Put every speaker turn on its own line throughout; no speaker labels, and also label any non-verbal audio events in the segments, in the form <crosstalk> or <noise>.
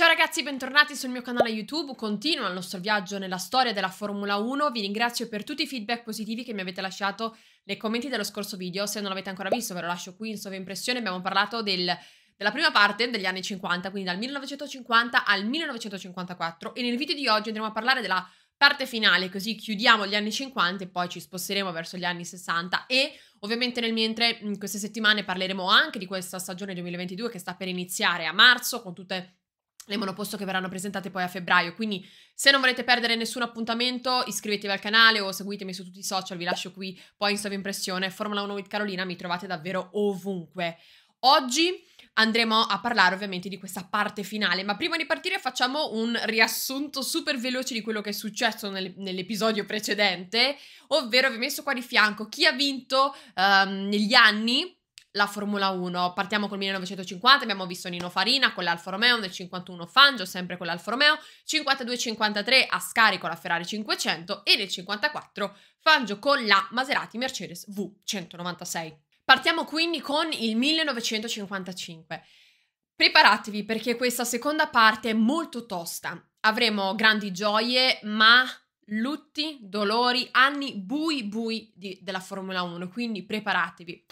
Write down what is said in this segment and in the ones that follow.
Ciao ragazzi, bentornati sul mio canale YouTube. Continua il nostro viaggio nella storia della Formula 1. Vi ringrazio per tutti i feedback positivi che mi avete lasciato nei commenti dello scorso video. Se non l'avete ancora visto, ve lo lascio qui in sovraimpressione. Abbiamo parlato del, della prima parte degli anni 50, quindi dal 1950 al 1954. E nel video di oggi andremo a parlare della parte finale, così chiudiamo gli anni 50 e poi ci sposteremo verso gli anni 60 e Ovviamente nel mentre in queste settimane parleremo anche di questa stagione 2022 che sta per iniziare a marzo con tutte le le monoposto che verranno presentate poi a febbraio. Quindi se non volete perdere nessun appuntamento, iscrivetevi al canale o seguitemi su tutti i social, vi lascio qui poi in sovraimpressione. Formula 1 with Carolina mi trovate davvero ovunque. Oggi andremo a parlare ovviamente di questa parte finale, ma prima di partire facciamo un riassunto super veloce di quello che è successo nel, nell'episodio precedente, ovvero vi ho messo qua di fianco chi ha vinto um, negli anni la Formula 1. Partiamo col 1950, abbiamo visto Nino Farina con l'Alfa Romeo, nel 51 Fangio sempre con l'Alfa Romeo, 52-53 a scarico la Ferrari 500 e nel 54 Fangio con la Maserati Mercedes V196. Partiamo quindi con il 1955. Preparatevi perché questa seconda parte è molto tosta. Avremo grandi gioie, ma lutti, dolori, anni bui bui di, della Formula 1, quindi preparatevi.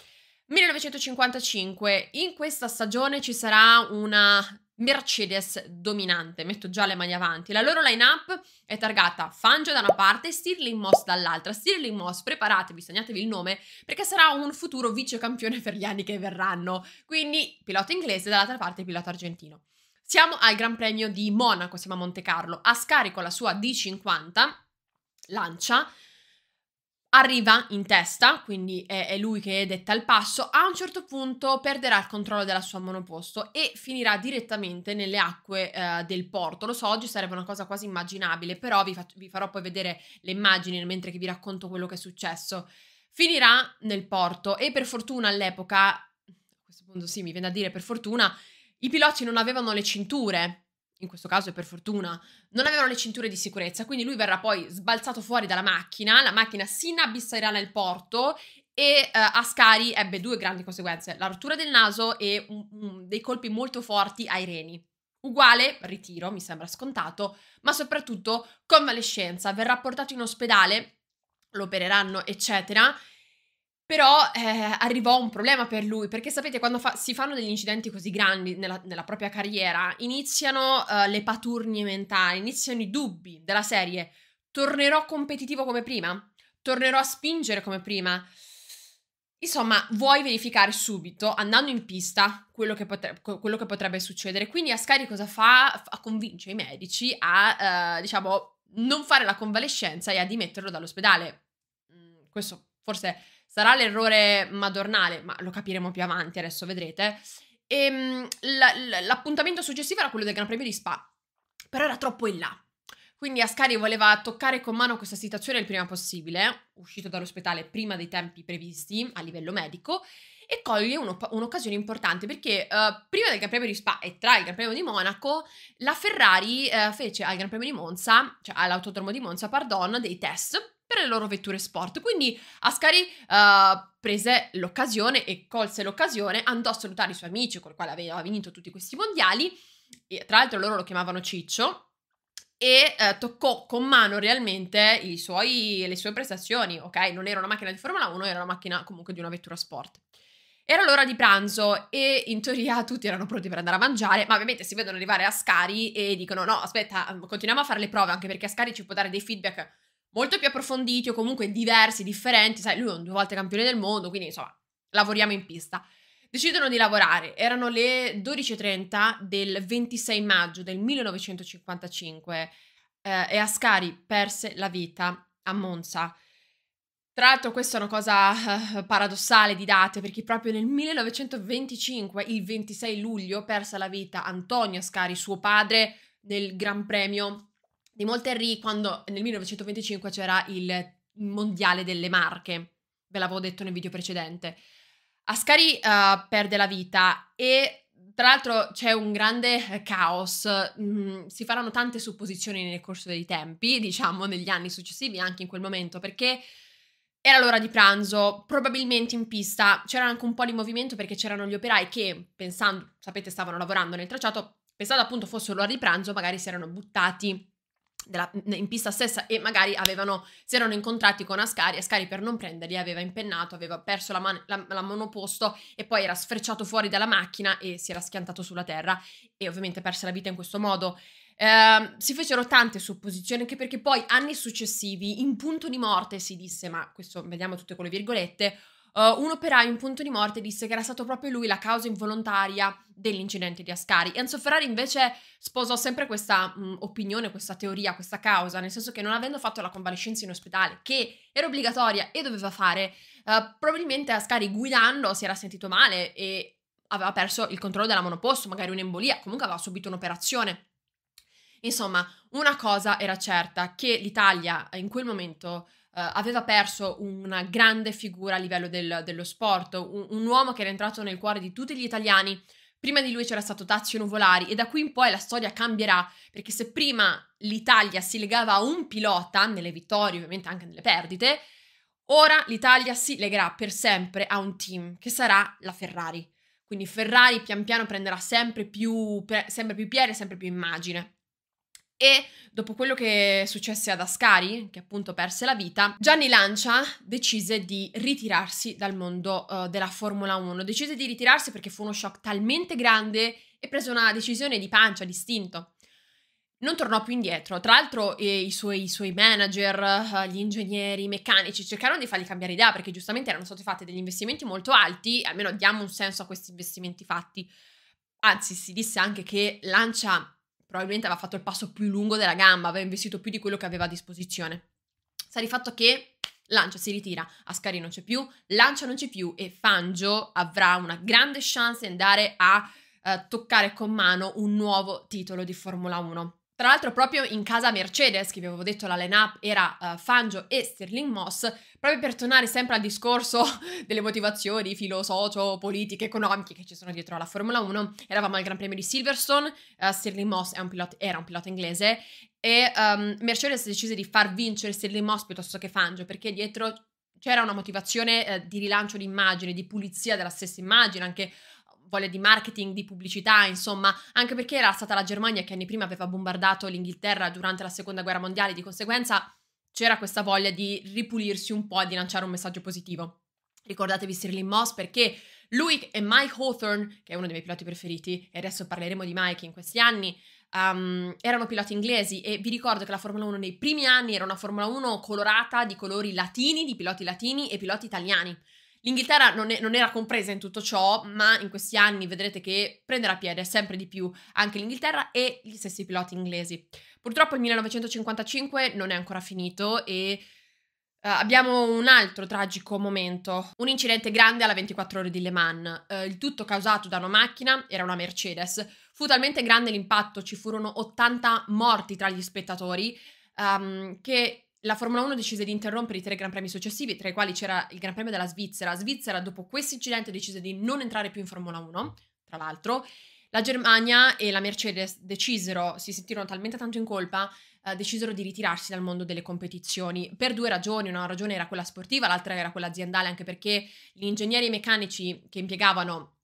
1955, in questa stagione ci sarà una Mercedes dominante, metto già le mani avanti. La loro line-up è targata Fangio da una parte e Stirling Moss dall'altra. Stirling Moss, preparatevi, segnatevi il nome, perché sarà un futuro vicecampione per gli anni che verranno. Quindi pilota inglese, dall'altra parte pilota argentino. Siamo al Gran Premio di Monaco, siamo a Monte Carlo. A scarico la sua D50, lancia, Arriva in testa, quindi è, è, lui che è detta il passo, a un certo punto perderà il controllo della sua monoposto e finirà direttamente nelle acque eh, del porto. Lo so, oggi sarebbe una cosa quasi immaginabile, però vi, vi farò poi vedere le immagini mentre vi racconto quello che è successo. Finirà nel porto e per fortuna all'epoca, a questo punto sì, mi viene a dire per fortuna, i piloti non avevano le cinture in questo caso e per fortuna, non avevano le cinture di sicurezza, quindi lui verrà poi sbalzato fuori dalla macchina, la macchina si inabisserà nel porto e uh, Ascari ebbe due grandi conseguenze, la rottura del naso e un, un, dei colpi molto forti ai reni. Uguale, ritiro, mi sembra scontato, ma soprattutto convalescenza, verrà portato in ospedale, lo opereranno, eccetera, però eh, arrivò un problema per lui, perché sapete, quando fa si fanno degli incidenti così grandi nella, nella propria carriera, iniziano eh, le paturnie mentali, iniziano i dubbi della serie. Tornerò competitivo come prima? Tornerò a spingere come prima? Insomma, vuoi verificare subito, andando in pista, quello che, potre quello che potrebbe succedere. Quindi Ascari cosa fa? fa- convince i medici a, eh, diciamo, non fare la convalescenza e a dimetterlo dall'ospedale. Mm, questo forse Sarà l'errore madornale, ma lo capiremo più avanti, adesso vedrete. E, ehm, l'appuntamento successivo era quello del Gran Premio di Spa, però era troppo in là. Quindi Ascari voleva toccare con mano questa situazione il prima possibile, uscito dall'ospedale prima dei tempi previsti a livello medico, e coglie un'occasione importante perché uh, prima del Gran Premio di Spa e tra il Gran Premio di Monaco, la Ferrari uh, fece al Gran Premio di Monza, cioè all'autodromo di Monza, pardon, dei test per le loro vetture sport. Quindi Ascari uh, prese l'occasione e colse l'occasione, andò a salutare i suoi amici con i quali aveva vinto tutti questi mondiali. E, tra l'altro loro lo chiamavano Ciccio e eh, toccò con mano realmente suoi, le sue prestazioni, ok? Non era una macchina di Formula 1, era una macchina comunque di una vettura sport. Era l'ora di pranzo e in teoria <laughs> tutti erano pronti per andare a mangiare, ma ovviamente si vedono arrivare Ascari e dicono no, aspetta, continuiamo a fare le prove anche perché Ascari ci può dare dei feedback molto più approfonditi o comunque diversi, differenti, sai, lui è un due volte campione del mondo, quindi insomma, lavoriamo in pista. Decidono di lavorare, erano le 12.30 del 26 maggio del 1955 eh, e Ascari perse la vita a Monza. Tra l'altro questa è una cosa eh, paradossale di date perché proprio nel 1925, il 26 luglio, perse la vita Antonio Ascari, suo padre, nel Gran Premio di Molterry quando nel 1925 c'era il mondiale delle marche, ve l'avevo detto nel video precedente. Ascari uh, perde la vita e tra l'altro c'è un grande eh, caos, mm, si faranno tante supposizioni nel corso dei tempi, <laughs> diciamo negli anni successivi, anche in quel momento, perché era l'ora di pranzo, probabilmente in pista c'era anche un po' di movimento perché c'erano gli operai che, pensando, sapete, stavano lavorando nel tracciato, pensando appunto fosse l'ora di pranzo, magari si erano buttati della, in pista stessa e magari avevano, si erano incontrati con Ascari, Ascari per non prenderli aveva impennato, aveva perso la, man, la, la monoposto e poi era sfrecciato fuori dalla macchina e si era schiantato sulla terra e ovviamente perse la vita in questo modo. Eh, si fecero tante supposizioni anche perché poi anni successivi in punto di morte si disse, ma questo vediamo tutte con le virgolette, Uh, un operaio in punto di morte disse che era stato proprio lui la causa involontaria dell'incidente di Ascari. Enzo Ferrari invece sposò sempre questa mh, mm, opinione, questa teoria, questa causa, nel senso che non avendo fatto la convalescenza in ospedale, che era obbligatoria e doveva fare, uh, probabilmente Ascari guidando si era sentito male e aveva perso il controllo della monoposto, magari un'embolia, comunque aveva subito un'operazione. Insomma, una cosa era certa, che l'Italia eh, in quel momento eh, aveva perso una grande figura a livello del, dello sport, un, un uomo che era entrato nel cuore di tutti gli italiani, Prima di lui c'era stato Tazio Nuvolari e da qui in poi la storia cambierà perché se prima l'Italia si legava a un pilota, nelle vittorie ovviamente anche nelle perdite, ora l'Italia si legherà per sempre a un team che sarà la Ferrari. Quindi Ferrari pian piano prenderà sempre più, sempre più piede, sempre più immagine e dopo quello che successe ad Ascari, che appunto perse la vita, Gianni Lancia decise di ritirarsi dal mondo uh, della Formula 1. Decise di ritirarsi perché fu uno shock talmente grande e prese una decisione di pancia, di istinto. Non tornò più indietro. Tra l'altro eh, i, suoi, i, suoi, manager, eh, gli ingegneri, i meccanici cercarono di fargli cambiare idea perché giustamente erano stati fatti degli investimenti molto alti, almeno diamo un senso a questi investimenti fatti. Anzi, si disse anche che Lancia probabilmente aveva fatto il passo più lungo della gamba, aveva investito più di quello che aveva a disposizione. Sa di fatto che Lancia si ritira, Ascari non c'è più, Lancia non c'è più e Fangio avrà una grande chance di andare a eh, toccare con mano un nuovo titolo di Formula 1. Tra l'altro proprio in casa Mercedes, che vi avevo detto la line-up era uh, Fangio e Sterling Moss, proprio per tornare sempre al discorso <laughs> delle motivazioni filosocio, politiche, economiche che ci sono dietro alla Formula 1, eravamo al Gran Premio di Silverstone, uh, Sterling Moss un pilota, era un pilota inglese e um, Mercedes decise di far vincere Sterling Moss piuttosto che Fangio perché dietro c'era una motivazione eh, di rilancio di immagine, di pulizia della stessa immagine, anche voglia di marketing, di pubblicità, insomma, anche perché era stata la Germania che anni prima aveva bombardato l'Inghilterra durante la seconda guerra mondiale, di conseguenza c'era questa voglia di ripulirsi un po' e di lanciare un messaggio positivo. Ricordatevi Stirling Moss perché lui e Mike Hawthorne, che è uno dei miei piloti preferiti, e adesso parleremo di Mike in questi anni, um, erano piloti inglesi e vi ricordo che la Formula 1 nei primi anni era una Formula 1 colorata di colori latini, di piloti latini e piloti italiani. L'Inghilterra non, è, non, era compresa in tutto ciò, ma in questi anni vedrete che prenderà piede sempre di più anche l'Inghilterra e gli stessi piloti inglesi. Purtroppo il 1955 non è ancora finito e Uh, abbiamo un altro tragico momento, un incidente grande alla 24 ore di Le Mans. Uh, il tutto causato da una macchina, era una Mercedes. Fu talmente grande l'impatto, ci furono 80 morti tra gli spettatori, um, che la Formula 1 decise di interrompere i tre Gran Premi successivi, tra i quali c'era il Gran Premio della Svizzera. La Svizzera, dopo questo incidente, decise di non entrare più in Formula 1, tra l'altro. La Germania e la Mercedes decisero, si sentirono talmente tanto in colpa, eh, decisero di ritirarsi dal mondo delle competizioni per due ragioni. Una ragione era quella sportiva, l'altra era quella aziendale, anche perché gli ingegneri meccanici che impiegavano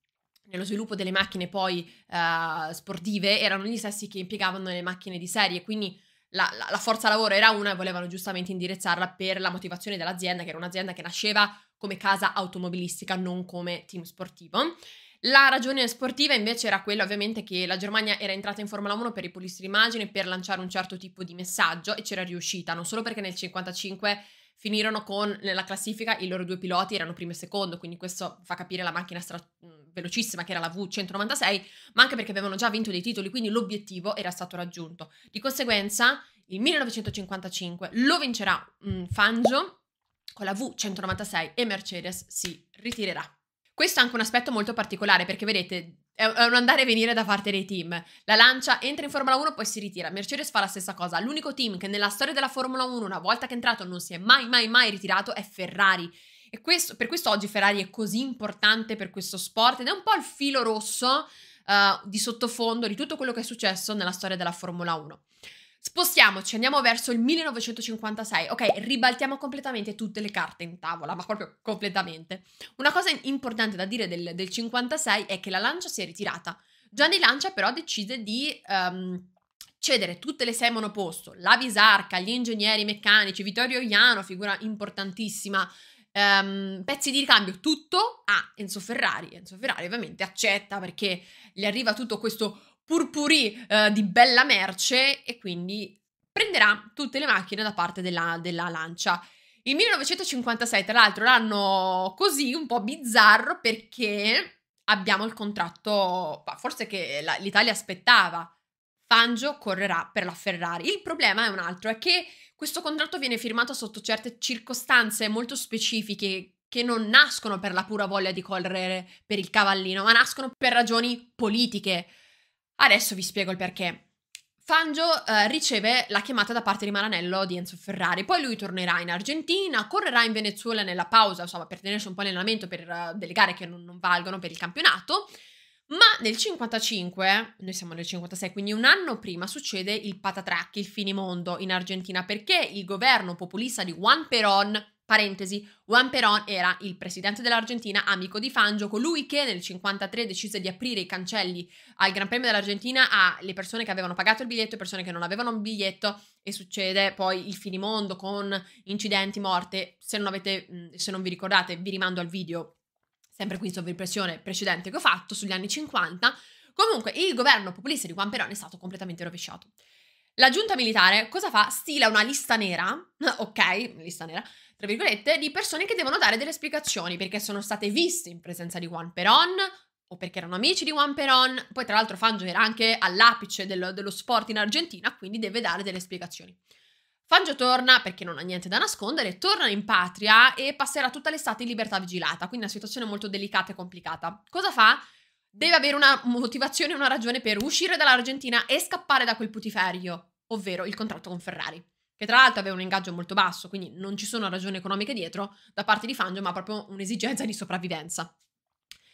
nello sviluppo delle macchine poi eh, sportive erano gli stessi che impiegavano le macchine di serie, quindi la, la, la, forza lavoro era una e volevano giustamente indirizzarla per la motivazione dell'azienda, che era un'azienda che nasceva come casa automobilistica, non come team sportivo. La ragione sportiva invece era quella ovviamente che la Germania era entrata in Formula 1 per ripulirsi l'immagine, per lanciare un certo tipo di messaggio e c'era riuscita, non solo perché nel 1955 finirono con, nella classifica, i loro due piloti erano primo e secondo, quindi questo fa capire la macchina stra- mm, velocissima che era la V196, ma anche perché avevano già vinto dei titoli, quindi l'obiettivo era stato raggiunto. Di conseguenza, il 1955 lo vincerà um, Fangio con la V196 e Mercedes si ritirerà. Questo è anche un aspetto molto particolare perché vedete è un andare e venire da parte dei team. La Lancia entra in Formula 1 poi si ritira. Mercedes fa la stessa cosa. L'unico team che nella storia della Formula 1, una volta che è entrato, non si è mai, mai, mai ritirato è Ferrari. E questo, per questo oggi Ferrari è così importante per questo sport ed è un po' il filo rosso uh, di sottofondo di tutto quello che è successo nella storia della Formula 1. Spostiamoci, andiamo verso il 1956. Ok, ribaltiamo completamente tutte le carte in tavola, ma proprio completamente. Una cosa importante da dire del, del 56 è che la Lancia si è ritirata. Gianni Lancia però decide di um, cedere tutte le sei monoposto, la Visarca, gli ingegneri meccanici, Vittorio Iano, figura importantissima, um, pezzi di ricambio, tutto a Enzo Ferrari. Enzo Ferrari ovviamente accetta perché gli arriva tutto questo purpurì eh, di bella merce e quindi prenderà tutte le macchine da parte della, della Lancia. Il 1956, tra l'altro, l'anno così un po' bizzarro perché abbiamo il contratto, forse che la, l'Italia aspettava. Fangio correrà per la Ferrari. Il problema è un altro, è che questo contratto viene firmato sotto certe circostanze molto specifiche che non nascono per la pura voglia di correre per il cavallino, ma nascono per ragioni politiche. Adesso vi spiego il perché. Fangio eh, riceve la chiamata da parte di Maranello di Enzo Ferrari, poi lui tornerà in Argentina, correrà in Venezuela nella pausa, insomma, per tenersi un po' in allenamento per uh, delle gare che non, non valgono per il campionato, ma nel 55, noi siamo nel 56, quindi un anno prima succede il patatrac, il finimondo in Argentina, perché il governo populista di Juan Perón Parentesi, Juan Perón era il presidente dell'Argentina, amico di Fangio, colui che nel 1953 decise di aprire i cancelli al Gran Premio dell'Argentina alle persone che avevano pagato il biglietto e persone che non avevano il biglietto e succede poi il finimondo con incidenti, morte. Se non, avete, se non vi ricordate, vi rimando al video, sempre qui sotto sovrimpressione precedente che ho fatto sugli anni 50. Comunque, il governo populista di Juan Perón è stato completamente rovesciato. La giunta militare cosa fa? Stila una lista nera, <laughs> ok, lista nera, tra virgolette, di persone che devono dare delle spiegazioni perché sono state viste in presenza di Juan Peron o perché erano amici di Juan Peron. Poi, tra l'altro, Fangio era anche all'apice dello, dello sport in Argentina, quindi deve dare delle spiegazioni. Fangio torna perché non ha niente da nascondere, torna in patria e passerà tutta l'estate in libertà vigilata, quindi una situazione molto delicata e complicata. Cosa fa? deve avere una motivazione, una ragione per uscire dall'Argentina e scappare da quel putiferio, ovvero il contratto con Ferrari, che tra l'altro aveva un ingaggio molto basso, quindi non ci sono ragioni economiche dietro da parte di Fangio, ma proprio un'esigenza di sopravvivenza.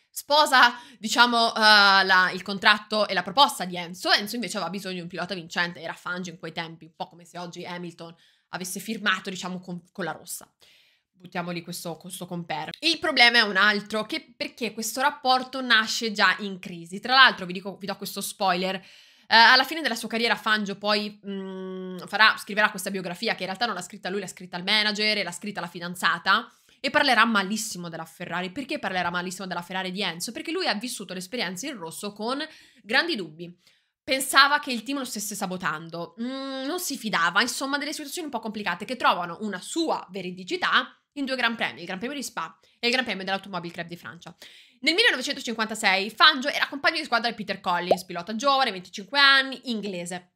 Sposa, diciamo, uh, la, il contratto e la proposta di Enzo. Enzo invece aveva bisogno di un pilota vincente, era Fangio in quei tempi, un po' come se oggi Hamilton avesse firmato, diciamo, con, con la rossa buttiamoli questo, questo compare. Il problema è un altro, che perché questo rapporto nasce già in crisi. Tra l'altro vi, dico, vi do questo spoiler, eh, alla fine della sua carriera Fangio poi mh, mm, farà, scriverà questa biografia che in realtà non l'ha scritta lui, l'ha scritta il manager e l'ha scritta la fidanzata e parlerà malissimo della Ferrari. Perché parlerà malissimo della Ferrari di Enzo? Perché lui ha vissuto l'esperienza in rosso con grandi dubbi. Pensava che il team lo stesse sabotando, mm, non si fidava, insomma delle situazioni un po' complicate che trovano una sua veridicità in due Gran Premi, il Gran Premio di Spa e il Gran Premio dell'Automobile Club di Francia. Nel 1956 Fangio era compagno di squadra di Peter Collins, pilota giovane, 25 anni, inglese.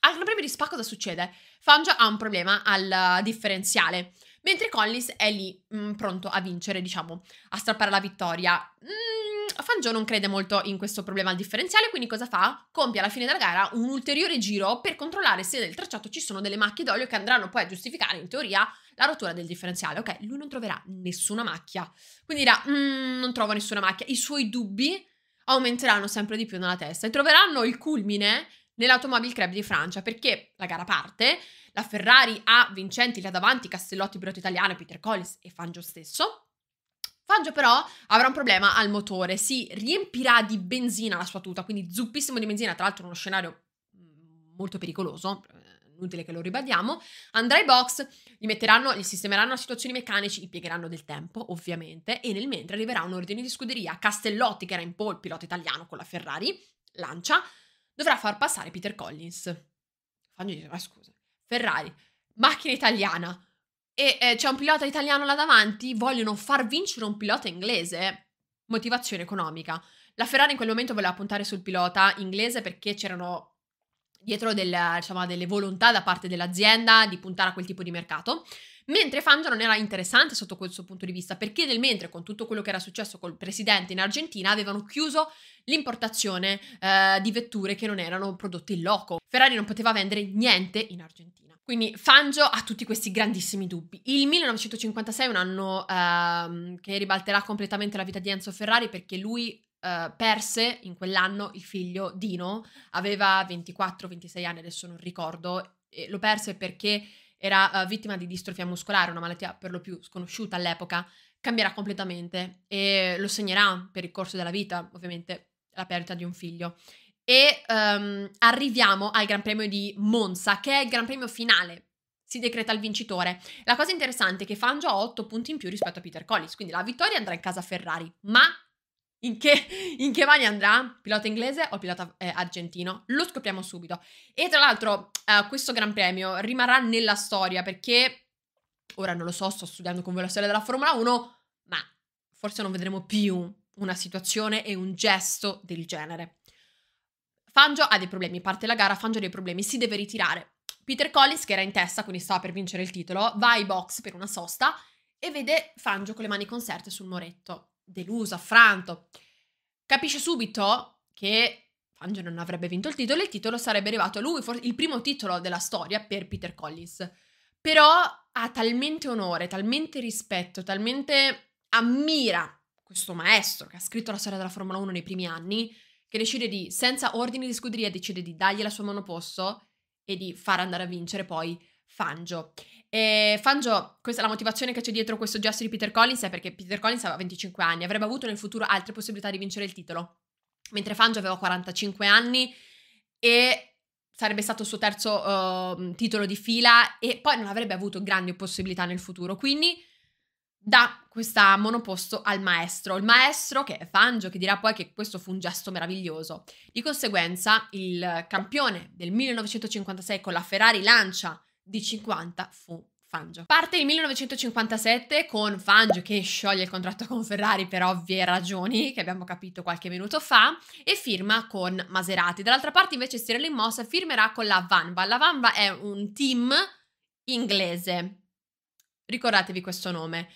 Al Gran Premio di Spa cosa succede? Fangio ha un problema al uh, differenziale, mentre Collins è lì mh, mm, pronto a vincere, diciamo, a strappare la vittoria. Mm, Fangio non crede molto in questo problema al differenziale, quindi cosa fa? Compie alla fine della gara un ulteriore giro per controllare se nel tracciato ci sono delle macchie d'olio che andranno poi a giustificare in teoria la rottura del differenziale. Ok, lui non troverà nessuna macchia. Quindi dirà, mm, non trovo nessuna macchia. I suoi dubbi aumenteranno sempre di più nella testa e troveranno il culmine nell'Automobile Club di Francia perché la gara parte, la Ferrari ha vincenti là davanti Castellotti, Brotto Italiano, Peter Collis e Fangio stesso. Fangio però avrà un problema al motore, si riempirà di benzina la sua tuta, quindi zuppissimo di benzina, tra l'altro uno scenario mm, molto pericoloso, eh, inutile che lo ribadiamo, andrà ai box, gli metteranno, gli sistemeranno a situazioni meccanici, gli piegheranno del tempo, ovviamente, e nel mentre arriverà un ordine di scuderia. Castellotti, che era in pole, pilota italiano con la Ferrari, lancia, dovrà far passare Peter Collins. Fanno dire, ma scusa, Ferrari, macchina italiana, e eh, c'è un pilota italiano là davanti, vogliono far vincere un pilota inglese? Motivazione economica. La Ferrari in quel momento voleva puntare sul pilota inglese perché c'erano dietro della, diciamo, delle volontà da parte dell'azienda di puntare a quel tipo di mercato. Mentre Fangio non era interessante sotto questo punto di vista, perché nel mentre, con tutto quello che era successo col presidente in Argentina, avevano chiuso l'importazione eh, di vetture che non erano prodotte in loco. Ferrari non poteva vendere niente in Argentina. Quindi Fangio ha tutti questi grandissimi dubbi. Il 1956 è un anno ehm, che ribalterà completamente la vita di Enzo Ferrari perché lui Uh, perse in quell'anno il figlio Dino, aveva 24-26 anni, adesso non ricordo, e lo perse perché era uh, vittima di distrofia muscolare, una malattia per lo più sconosciuta all'epoca, cambierà completamente e lo segnerà per il corso della vita, ovviamente la perdita di un figlio. E um, arriviamo al Gran Premio di Monza, che è il Gran Premio finale si decreta il vincitore. La cosa interessante è che Fangio ha 8 punti in più rispetto a Peter Collins, quindi la vittoria andrà in casa Ferrari, ma in che, <laughs> in che mani andrà? Pilota inglese o pilota eh, argentino? Lo scopriamo subito. E tra l'altro eh, questo Gran Premio rimarrà nella storia perché, ora non lo so, sto studiando con voi la storia della Formula 1, ma forse non vedremo più una situazione e un gesto del genere. Fangio ha dei problemi, parte la gara, Fangio ha dei problemi, si deve ritirare. Peter Collins, che era in testa, quindi stava per vincere il titolo, va ai box per una sosta e vede Fangio con le mani conserte sul moretto deluso, affranto. Capisce subito che Fangio non avrebbe vinto il titolo e il titolo sarebbe arrivato a lui, il primo titolo della storia per Peter Collins. Però ha talmente onore, talmente rispetto, talmente ammira questo maestro che ha scritto la storia della Formula 1 nei primi anni, che decide di, senza ordini di scuderia, decide di dargli la sua monoposto e di far andare a vincere poi Fangio. E eh, Fangio, questa, la motivazione che c'è dietro questo gesto di Peter Collins è perché Peter Collins aveva 25 anni, avrebbe avuto nel futuro altre possibilità di vincere il titolo, mentre Fangio aveva 45 anni e sarebbe stato il suo terzo uh, titolo di fila e poi non avrebbe avuto grandi possibilità nel futuro. Quindi dà questa monoposto al maestro, il maestro che è Fangio che dirà poi che questo fu un gesto meraviglioso. Di conseguenza il campione del 1956 con la Ferrari lancia di 50 fu Fangio. Parte il 1957 con Fangio che scioglie il contratto con Ferrari per ovvie ragioni che abbiamo capito qualche minuto fa e firma con Maserati. Dall'altra parte invece Stirling Moss firmerà con la Vanva. La Vanva è un team inglese. Ricordatevi questo nome.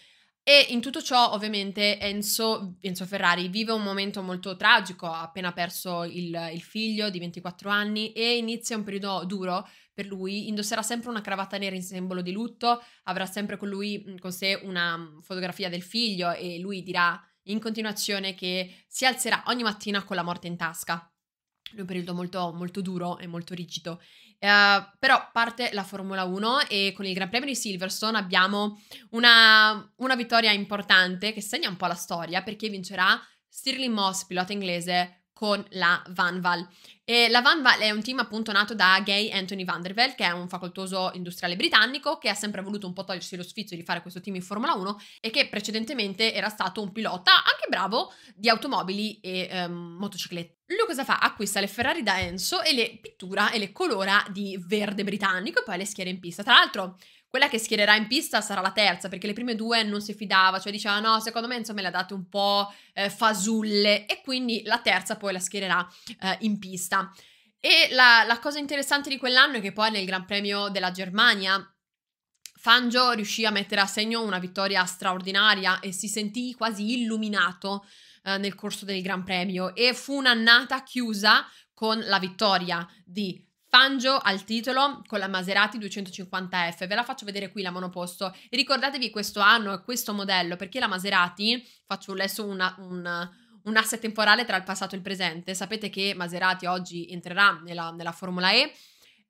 E in tutto ciò, ovviamente, Enzo, Enzo, Ferrari vive un momento molto tragico, ha appena perso il, il, figlio di 24 anni e inizia un periodo duro per lui, indosserà sempre una cravatta nera in simbolo di lutto, avrà sempre con lui, con sé, una fotografia del figlio e lui dirà in continuazione che si alzerà ogni mattina con la morte in tasca è un periodo molto, molto duro e molto rigido. Uh, però parte la Formula 1 e con il Gran Premio di Silverstone abbiamo una, una vittoria importante che segna un po' la storia perché vincerà Stirling Moss, pilota inglese, con la Vanval. E la Van Val è un team appunto nato da Gay Anthony Vanderveld, che è un facoltoso industriale britannico che ha sempre voluto un po' togliersi lo sfizio di fare questo team in Formula 1 e che precedentemente era stato un pilota anche bravo di automobili e ehm, motociclette. Lui cosa fa? Acquista le Ferrari da Enzo e le pittura e le colora di verde britannico e poi le schiera in pista. Tra l'altro, quella che schiererà in pista sarà la terza, perché le prime due non si fidava, cioè diceva no, secondo me insomma me le ha date un po' eh, fasulle e quindi la terza poi la schiererà eh, in pista vista. E la, la cosa interessante di quell'anno è che poi nel Gran Premio della Germania Fangio riuscì a mettere a segno una vittoria straordinaria e si sentì quasi illuminato eh, nel corso del Gran Premio e fu un'annata chiusa con la vittoria di Fangio al titolo con la Maserati 250F. Ve la faccio vedere qui la monoposto. E ricordatevi questo anno e questo modello perché la Maserati, faccio adesso una, un un asse temporale tra il passato e il presente. Sapete che Maserati oggi entrerà nella, nella Formula E.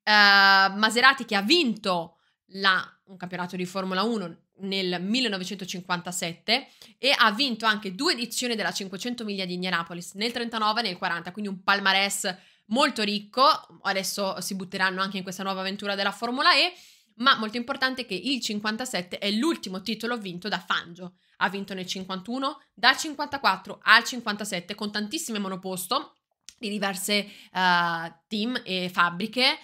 Uh, Maserati che ha vinto la, un campionato di Formula 1 nel 1957 e ha vinto anche due edizioni della 500 miglia di Indianapolis nel 39 e nel 40, quindi un palmarès molto ricco. Adesso si butteranno anche in questa nuova avventura della Formula E ma molto importante che il 57 è l'ultimo titolo vinto da Fangio. Ha vinto nel 51, dal 54 al 57 con tantissime monoposto di diverse uh, team e fabbriche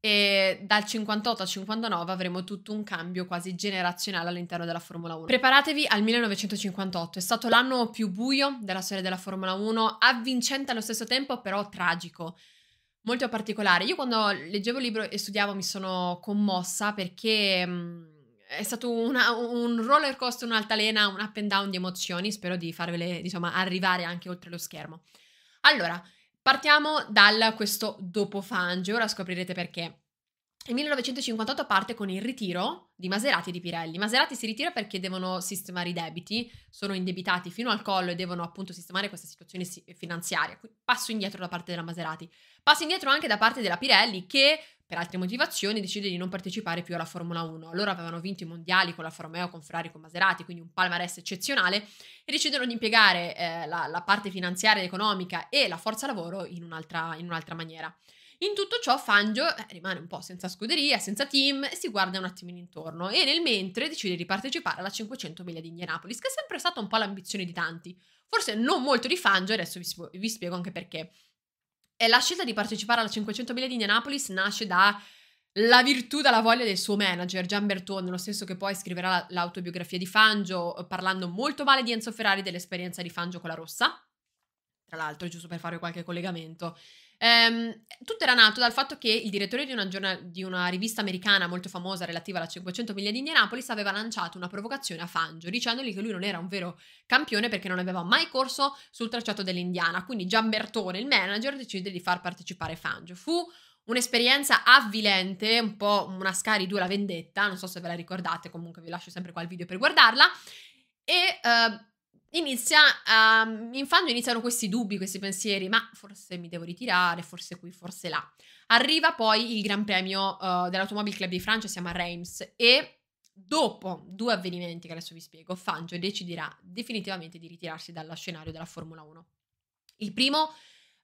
e dal 58 al 59 avremo tutto un cambio quasi generazionale all'interno della Formula 1. Preparatevi al 1958, è stato l'anno più buio della storia della Formula 1, avvincente allo stesso tempo però tragico molto particolare. Io quando leggevo il libro e studiavo mi sono commossa perché mm, è stato una, un roller coaster, un'altalena, un up and down di emozioni. Spero di farvele, insomma, arrivare anche oltre lo schermo. Allora, partiamo da questo dopo Fangio, ora scoprirete perché. Il 1958 parte con il ritiro di Maserati e di Pirelli. Maserati si ritira perché devono sistemare i debiti, sono indebitati fino al collo e devono appunto sistemare questa situazione finanziaria. Passo indietro da parte della Maserati. Passo indietro anche da parte della Pirelli che per altre motivazioni decide di non partecipare più alla Formula 1. Loro avevano vinto i mondiali con la Formeo, con Ferrari, con Maserati, quindi un palmarès eccezionale e decidono di impiegare eh, la, la, parte finanziaria ed economica e la forza lavoro in un'altra, in un'altra maniera. In tutto ciò Fangio eh, rimane un po' senza scuderia, senza team e si guarda un attimino intorno e nel mentre decide di partecipare alla 500 miglia di Indianapolis, che è sempre stata un po' l'ambizione di tanti, forse non molto di Fangio, e adesso vi, vi spiego anche perché. E la scelta di partecipare alla 500 miglia di Indianapolis nasce da la virtù dalla voglia del suo manager Gian Bertone, lo stesso che poi scriverà l'autobiografia di Fangio parlando molto male di Enzo Ferrari dell'esperienza di Fangio con la Rossa. Tra l'altro, giusto per fare qualche collegamento, Ehm, tutto era nato dal fatto che il direttore di una, giornal- di una, rivista americana molto famosa relativa alla 500 miglia di Indianapolis aveva lanciato una provocazione a Fangio dicendogli che lui non era un vero campione perché non aveva mai corso sul tracciato dell'Indiana. Quindi Giambertone, il manager, decide di far partecipare Fangio. Fu un'esperienza avvilente, un po' una scari dura vendetta, non so se ve la ricordate, comunque vi lascio sempre qua il video per guardarla. E eh, inizia um, in fondo iniziano questi dubbi, questi pensieri, ma forse mi devo ritirare, forse qui, forse là. Arriva poi il Gran Premio uh, dell'Automobile Club di Francia, siamo a Reims e dopo due avvenimenti che adesso vi spiego, Fangio deciderà definitivamente di ritirarsi dallo scenario della Formula 1. Il primo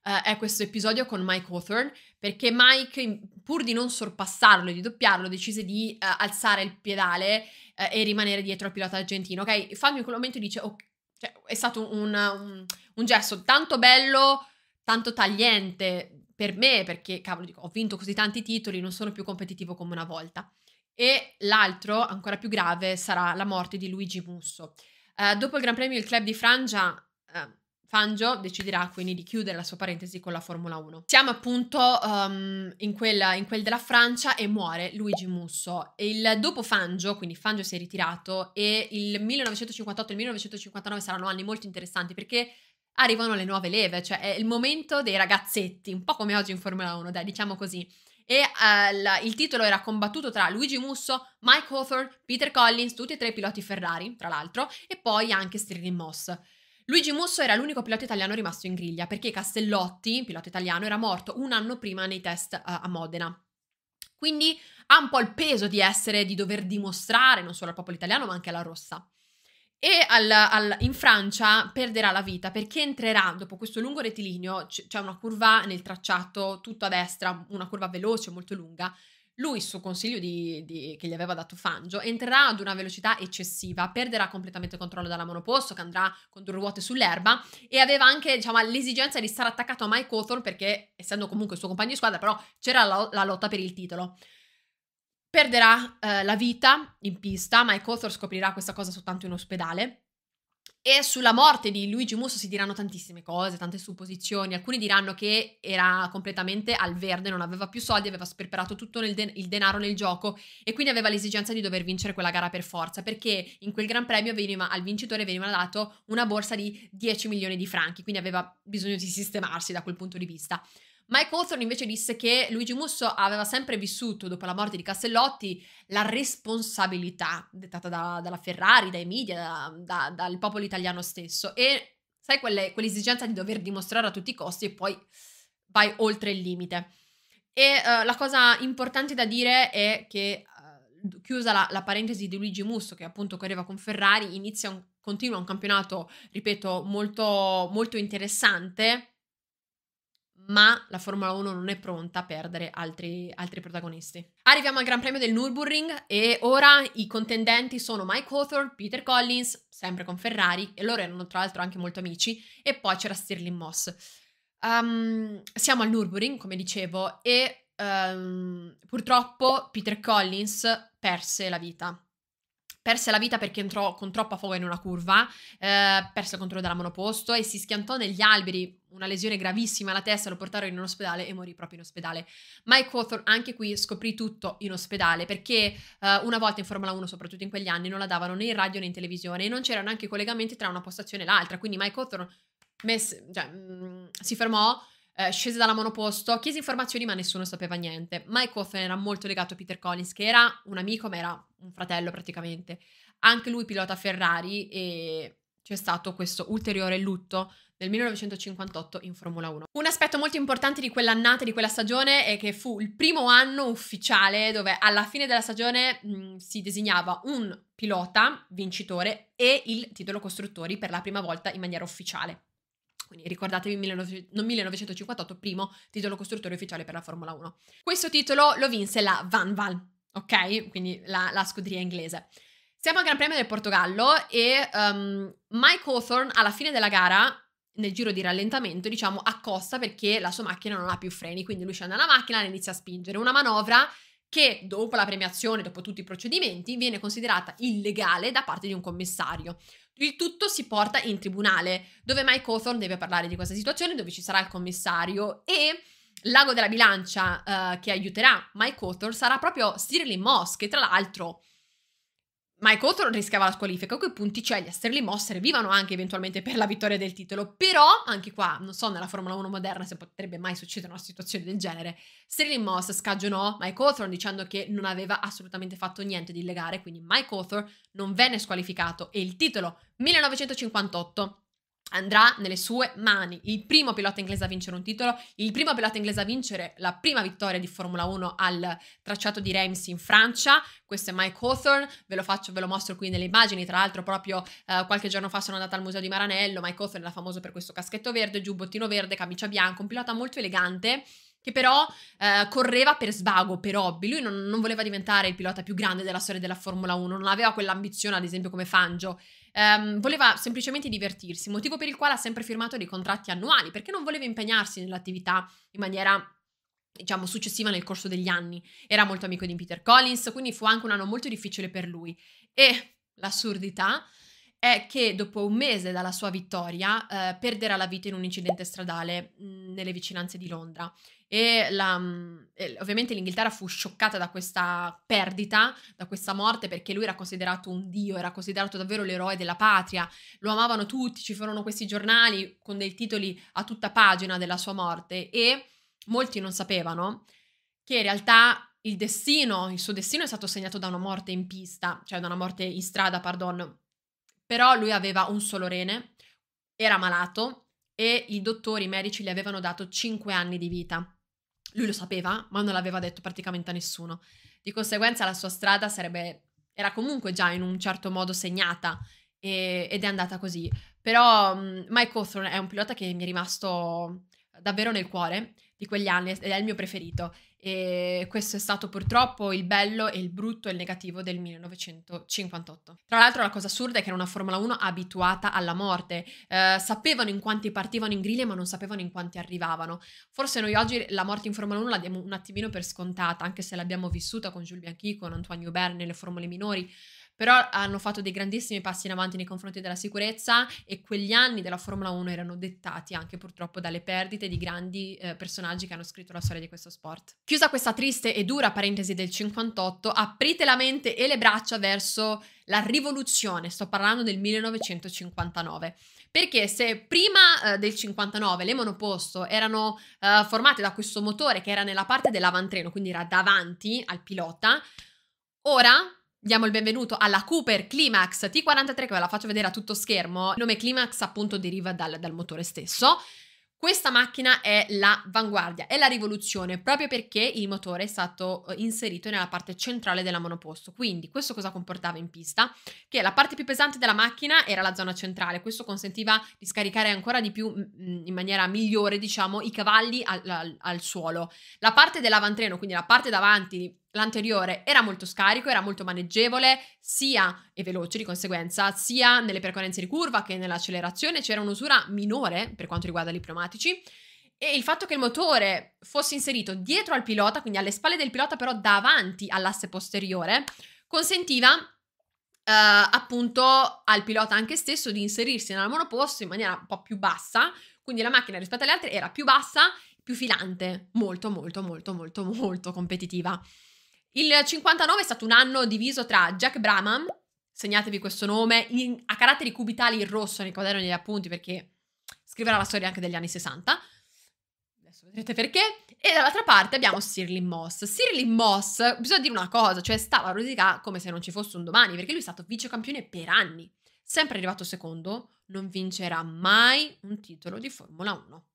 eh, è questo episodio con Mike Hawthorne, perché Mike, pur di non sorpassarlo e di doppiarlo, decise di eh, alzare il pedale eh, e rimanere dietro al pilota argentino. Ok, Fangio in quel momento dice: Ok, cioè, è stato un, un, un gesto tanto bello, tanto tagliente per me, perché cavolo, dico, ho vinto così tanti titoli, non sono più competitivo come una volta. E l'altro, ancora più grave, sarà la morte di Luigi Musso. Eh, dopo il Gran Premio il club di Francia eh, Fangio deciderà quindi di chiudere la sua parentesi con la Formula 1. Siamo appunto um, in, quella, in, quel della Francia e muore Luigi Musso. Il, dopo Fangio, quindi Fangio si è ritirato e il 1958 e il 1959 saranno anni molto interessanti perché arrivano le nuove leve, cioè è il momento dei ragazzetti, un po' come oggi in Formula 1, dai, diciamo così e uh, la, il titolo era combattuto tra Luigi Musso, Mike Hawthorne, Peter Collins, tutti e tre i piloti Ferrari, tra l'altro, e poi anche Stirling Moss. Luigi Musso era l'unico pilota italiano rimasto in griglia perché Castellotti, pilota italiano, era morto un anno prima nei test uh, a Modena. Quindi ha un po' il peso di essere, di dover dimostrare non solo al popolo italiano ma anche alla rossa. E al, al, in Francia perderà la vita perché entrerà, dopo questo lungo rettilineo, c'è una curva nel tracciato tutto a destra, una curva veloce, molto lunga, lui, su consiglio di, di, che gli aveva dato Fangio, entrerà ad una velocità eccessiva, perderà completamente il controllo dalla monoposto, che andrà con due ruote sull'erba e aveva anche diciamo, l'esigenza di stare attaccato a Mike Hawthorne perché, essendo comunque il suo compagno di squadra, però c'era la, la lotta per il titolo perderà eh, la vita in pista, Mike Hawthorne scoprirà questa cosa soltanto in ospedale e sulla morte di Luigi Musso si diranno tantissime cose, tante supposizioni. Alcuni diranno che era completamente al verde, non aveva più soldi, aveva sperperato tutto den- il denaro nel gioco e quindi aveva l'esigenza di dover vincere quella gara per forza, perché in quel Gran Premio veniva, al vincitore veniva dato una borsa di 10 milioni di franchi, quindi aveva bisogno di sistemarsi da quel punto di vista. Mike Hawthorne invece disse che Luigi Musso aveva sempre vissuto, dopo la morte di Castellotti, la responsabilità dettata da, dalla Ferrari, dai media, da, da, dal popolo italiano stesso. E sai quelle, quell'esigenza di dover dimostrare a tutti i costi e poi vai oltre il limite. E uh, la cosa importante da dire è che, uh, chiusa la, la, parentesi di Luigi Musso, che appunto correva con Ferrari, inizia un, continua un campionato, ripeto, molto, molto interessante ma la Formula 1 non è pronta a perdere altri, altri, protagonisti. Arriviamo al Gran Premio del Nürburgring e ora i contendenti sono Mike Hawthorne, Peter Collins, sempre con Ferrari, e loro erano tra l'altro anche molto amici, e poi c'era Stirling Moss. Um, siamo al Nürburgring, come dicevo, e um, purtroppo Peter Collins perse la vita perse la vita perché entrò con troppa foga in una curva, eh, perse il controllo della monoposto e si schiantò negli alberi, una lesione gravissima alla testa, lo portarono in un ospedale e morì proprio in ospedale. Mike Hawthorne anche qui scoprì tutto in ospedale perché eh, una volta in Formula 1, soprattutto in quegli anni, non la davano né in radio né in televisione e non c'erano neanche collegamenti tra una postazione e l'altra, quindi Mike Hawthorne mess- cioè, mh, mm, si fermò, eh, scese dalla monoposto, chiese informazioni ma nessuno sapeva niente. Mike Hawthorne era molto legato a Peter Collins che era un amico ma era un fratello praticamente, anche lui pilota Ferrari e c'è stato questo ulteriore lutto nel 1958 in Formula 1. Un aspetto molto importante di quell'annata, di quella stagione, è che fu il primo anno ufficiale dove alla fine della stagione mh, mm, si designava un pilota vincitore e il titolo costruttori per la prima volta in maniera ufficiale. Quindi ricordatevi 1958, primo titolo costruttore ufficiale per la Formula 1. Questo titolo lo vinse la Van Val, ok? Quindi la, la scuderia inglese. Siamo al Gran Premio del Portogallo e um, Mike Hawthorne alla fine della gara, nel giro di rallentamento, diciamo, accosta perché la sua macchina non ha più freni, quindi lui scende dalla macchina e inizia a spingere. Una manovra che dopo la premiazione, dopo tutti i procedimenti, viene considerata illegale da parte di un commissario. Il tutto si porta in tribunale, dove Mike Hawthorne deve parlare di questa situazione, dove ci sarà il commissario e L'ago della bilancia uh, che aiuterà Mike Hawthorne sarà proprio Stirling Moss, che tra l'altro Mike Hawthorne rischiava la squalifica, quei punti cegli cioè a Stirling Moss servivano anche eventualmente per la vittoria del titolo, però anche qua, non so nella Formula 1 moderna se potrebbe mai succedere una situazione del genere, Stirling Moss scagionò Mike Hawthorne dicendo che non aveva assolutamente fatto niente di illegale, quindi Mike Hawthorne non venne squalificato e il titolo 1958 andrà nelle sue mani. Il primo pilota inglese a vincere un titolo, il primo pilota inglese a vincere la prima vittoria di Formula 1 al tracciato di Reims in Francia. Questo è Mike Hawthorne, ve lo faccio, ve lo mostro qui nelle immagini. Tra l'altro, proprio eh, qualche giorno fa sono andata al museo di Maranello. Mike Hawthorne era famoso per questo caschetto verde, giubbottino verde, camicia bianca, un pilota molto elegante che però eh, correva per svago, per hobby. Lui non, non, voleva diventare il pilota più grande della storia della Formula 1, non aveva quell'ambizione, ad esempio, come Fangio. Um, voleva semplicemente divertirsi, motivo per il quale ha sempre firmato dei contratti annuali, perché non voleva impegnarsi nell'attività in maniera diciamo successiva nel corso degli anni. Era molto amico di Peter Collins, quindi fu anche un anno molto difficile per lui. E l'assurdità è che dopo un mese dalla sua vittoria eh, perderà la vita in un incidente stradale mm, nelle vicinanze di Londra. E la, mm, ovviamente l'Inghilterra fu scioccata da questa perdita, da questa morte, perché lui era considerato un dio, era considerato davvero l'eroe della patria. Lo amavano tutti, ci furono questi giornali con dei titoli a tutta pagina della sua morte e molti non sapevano che in realtà il destino, il suo destino è stato segnato da una morte in pista, cioè da una morte in strada, pardon, però lui aveva un solo rene, era malato e i dottori, i medici gli avevano dato 5 anni di vita. Lui lo sapeva, ma non l'aveva detto praticamente a nessuno. Di conseguenza la sua strada sarebbe, era comunque già in un certo modo segnata e, ed è andata così. Però mm, Mike Hawthorne è un pilota che mi è rimasto davvero nel cuore di quegli anni, ed è il mio preferito e questo è stato purtroppo il bello e il brutto e il negativo del 1958. Tra l'altro la cosa assurda è che era una Formula 1 abituata alla morte. Eh, sapevano in quanti partivano in griglia ma non sapevano in quanti arrivavano. Forse noi oggi la morte in Formula 1 la diamo un attimino per scontata, anche se l'abbiamo vissuta con Jules Bianchi, con Antoine Hubert nelle formule minori però hanno fatto dei grandissimi passi in avanti nei confronti della sicurezza e quegli anni della Formula 1 erano dettati anche purtroppo dalle perdite di grandi eh, personaggi che hanno scritto la storia di questo sport. Chiusa questa triste e dura parentesi del 58, aprite la mente e le braccia verso la rivoluzione, sto parlando del 1959, perché se prima eh, del 59 le monoposto erano eh, formate da questo motore che era nella parte dell'avantreno, quindi era davanti al pilota, ora Diamo il benvenuto alla Cooper Climax T43 che ve la faccio vedere a tutto schermo. Il nome Climax appunto deriva dal, dal motore stesso. Questa macchina è l'avanguardia, è la rivoluzione, proprio perché il motore è stato eh, inserito nella parte centrale della monoposto. Quindi questo cosa comportava in pista? Che la parte più pesante della macchina era la zona centrale, questo consentiva di scaricare ancora di più mm, mm, in maniera migliore, diciamo, i cavalli al, al, al suolo. La parte dell'avantreno, quindi la parte davanti l'anteriore era molto scarico, era molto maneggevole, sia e veloce di conseguenza, sia nelle percorrenze di curva che nell'accelerazione c'era un'usura minore per quanto riguarda gli pneumatici e il fatto che il motore fosse inserito dietro al pilota, quindi alle spalle del pilota però davanti all'asse posteriore, consentiva eh, appunto al pilota anche stesso di inserirsi nella monoposto in maniera un po' più bassa, quindi la macchina rispetto alle altre era più bassa, più filante, molto molto molto molto molto competitiva. Il 59 è stato un anno diviso tra Jack Braham, segnatevi questo nome, in, a caratteri cubitali in rosso nei quaderni degli appunti perché scriverà la storia anche degli anni 60, adesso vedrete perché, e dall'altra parte abbiamo Sirlin Moss. Sirlin Moss, bisogna dire una cosa, cioè stava a rosicà come se non ci fosse un domani, perché lui è stato vicecampione per anni, sempre arrivato secondo, non vincerà mai un titolo di Formula 1.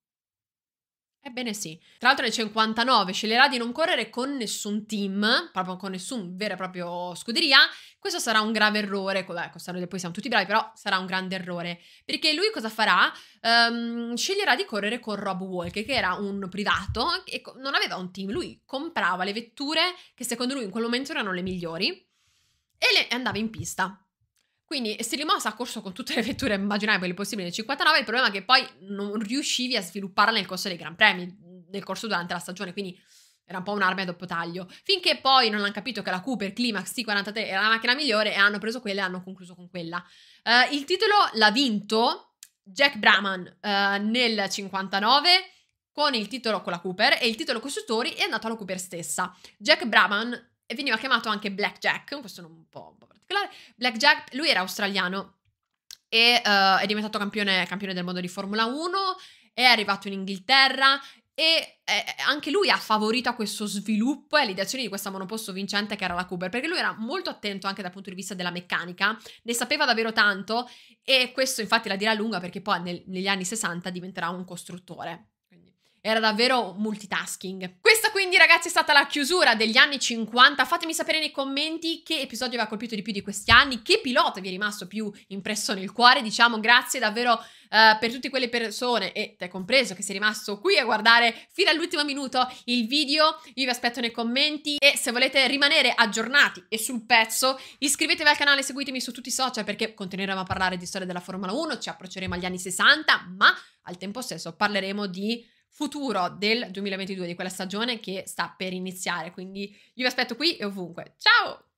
Ebbene sì. Tra l'altro nel 59 sceglierà di non correre con nessun team, proprio con nessun vero e proprio scuderia. Questo sarà un grave errore, beh, ecco, poi siamo tutti bravi, però sarà un grande errore. Perché lui cosa farà? Um, sceglierà di correre con Rob Walker, che era un privato e non aveva un team. Lui comprava le vetture che secondo lui in quel momento erano le migliori e le andava in pista. Quindi Stilimos ha corso con tutte le vetture immaginabili possibili nel 59, il problema è che poi non riuscivi a svilupparla nel corso dei Gran Premi, nel corso durante la stagione, quindi era un po' un'arma a doppio taglio. Finché poi non hanno capito che la Cooper Climax T43 era la macchina migliore e hanno preso quella e hanno concluso con quella. Uh, il titolo l'ha vinto Jack Braman uh, eh, nel 59 con il titolo con la Cooper e il titolo costruttori è andato alla Cooper stessa. Jack Braman veniva chiamato anche Black Jack, questo è un po' particolare. Black Jack, lui era australiano e uh, è diventato campione, campione del mondo di Formula 1, è arrivato in Inghilterra e eh, anche lui ha favorito questo sviluppo e l'ideazione di questa monoposto vincente che era la Cooper, perché lui era molto attento anche dal punto di vista della meccanica, ne sapeva davvero tanto e questo infatti la dirà lunga perché poi nel, negli anni 60 diventerà un costruttore era davvero multitasking. Questa quindi ragazzi è stata la chiusura degli anni 50, fatemi sapere nei commenti che episodio vi ha colpito di più di questi anni, che pilota vi è rimasto più impresso nel cuore, diciamo grazie davvero uh, per tutte quelle persone e te compreso che sei rimasto qui a guardare fino all'ultimo minuto il video, io vi aspetto nei commenti e se volete rimanere aggiornati e sul pezzo iscrivetevi al canale, e seguitemi su tutti i social perché continueremo a parlare di storia della Formula 1, ci approcceremo agli anni 60 ma al tempo stesso parleremo di futuro del 2022, di quella stagione che sta per iniziare. Quindi io vi aspetto qui e ovunque. Ciao!